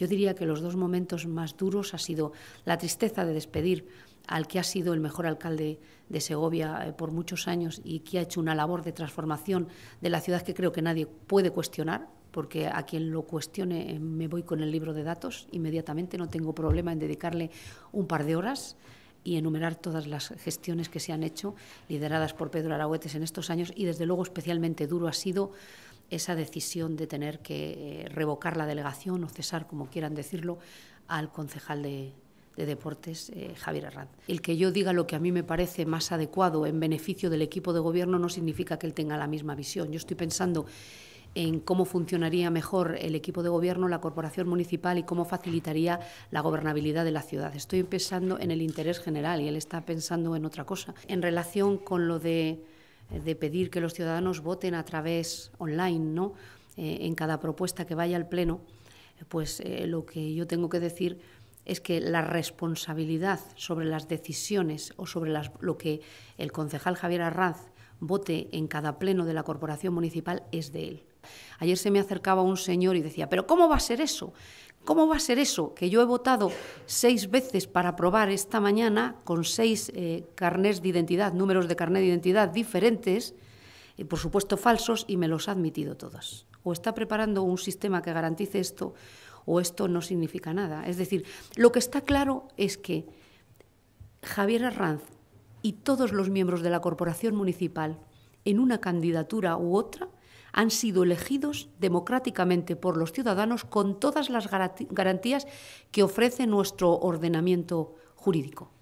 Yo diría que los dos momentos más duros ha sido la tristeza de despedir al que ha sido el mejor alcalde de Segovia eh, por muchos años y que ha hecho una labor de transformación de la ciudad que creo que nadie puede cuestionar, porque a quien lo cuestione eh, me voy con el libro de datos inmediatamente, no tengo problema en dedicarle un par de horas y enumerar todas las gestiones que se han hecho lideradas por Pedro Arahuetes en estos años y desde luego especialmente duro ha sido esa decisión de tener que eh, revocar la delegación o cesar, como quieran decirlo, al concejal de, deportes, eh, Javier Herrán. El que yo diga lo que a mí me parece más adecuado en beneficio del equipo de gobierno no significa que él tenga la misma visión. Yo estoy pensando en cómo funcionaría mejor el equipo de gobierno, la corporación municipal y cómo facilitaría la gobernabilidad de la ciudad. Estoy pensando en el interés general y él está pensando en otra cosa. En relación con lo de de pedir que los ciudadanos voten a través online, ¿no? Eh, en cada propuesta que vaya al Pleno, eh, pues eh, lo que yo tengo que decir es que la responsabilidad sobre las decisiones o sobre lo que el concejal Javier Arraz vote en cada pleno de la corporación municipal es de él. Ayer se me acercaba un señor y decía, pero ¿cómo va a ser eso? ¿Cómo va a ser eso? Que yo he votado seis veces para aprobar esta mañana con seis eh, carnés de identidad, números de carnet de identidad diferentes, eh, por supuesto falsos, y me los ha admitido todos. O está preparando un sistema que garantice esto, o esto no significa nada. Es decir, lo que está claro es que Javier Arranz y todos los miembros de la corporación municipal, en una candidatura u otra, han sido elegidos democráticamente por los ciudadanos con todas las garantías que ofrece nuestro ordenamiento jurídico.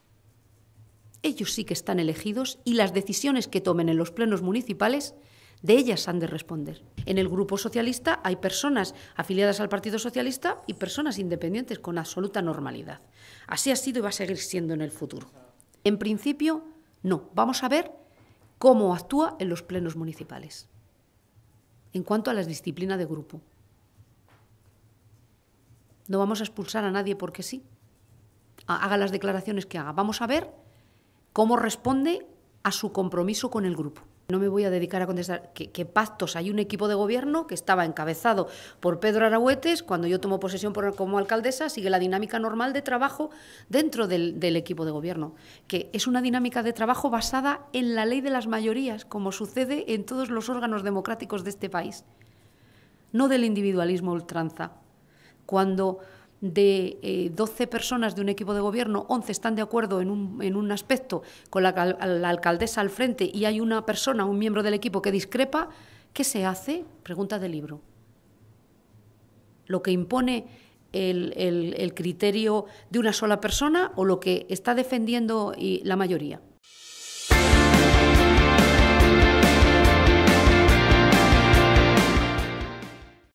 Ellos sí que están elegidos y las decisiones que tomen en los plenos municipales de ellas han de responder. En el Grupo Socialista hay personas afiliadas al Partido Socialista y personas independientes con absoluta normalidad. Así ha sido y va a seguir siendo en el futuro. En principio, no. Vamos a ver cómo actúa en los plenos municipales en cuanto a las disciplinas de grupo. No vamos a expulsar a nadie porque sí. Haga las declaraciones que haga. Vamos a ver cómo responde a su compromiso con el grupo. No me voy a dedicar a contestar que, pactos. Hay un equipo de gobierno que estaba encabezado por Pedro Arahuetes. Cuando yo tomo posesión como alcaldesa, sigue la dinámica normal de trabajo dentro del, del, equipo de gobierno, que es una dinámica de trabajo basada en la ley de las mayorías, como sucede en todos los órganos democráticos de este país, no del individualismo ultranza. Cuando de eh, doce 12 personas de un equipo de gobierno, once están de acuerdo en un, en un aspecto con la, alcaldesa al frente y hay una persona, un miembro del equipo que discrepa, ¿qué se hace? Pregunta de libro. Lo que impone el, criterio de una sola persona o lo que está defendiendo la mayoría.